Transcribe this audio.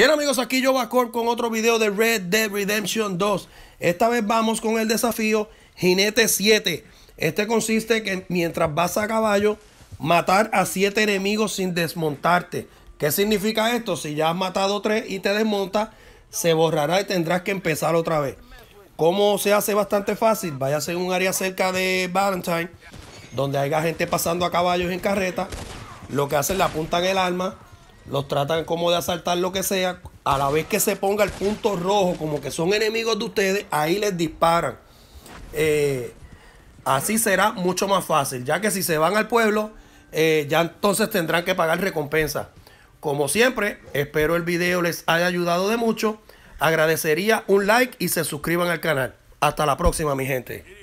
Bien amigos, aquí yo Bacor con otro video de Red Dead Redemption 2. Esta vez vamos con el desafío Jinete 7. Este consiste en que mientras vas a caballo, matar a 7 enemigos sin desmontarte. ¿Qué significa esto? Si ya has matado 3 y te desmontas, se borrará y tendrás que empezar otra vez. ¿Cómo se hace? Bastante fácil. Vaya a un área cerca de Valentine, donde haya gente pasando a caballos en carreta. Lo que hacen, le apuntan el arma los tratan como de asaltar lo que sea, a la vez que se ponga el punto rojo, como que son enemigos de ustedes, ahí les disparan. Eh, así será mucho más fácil, ya que si se van al pueblo, eh, ya entonces tendrán que pagar recompensa. Como siempre, espero el video les haya ayudado de mucho. Agradecería un like y se suscriban al canal. Hasta la próxima, mi gente.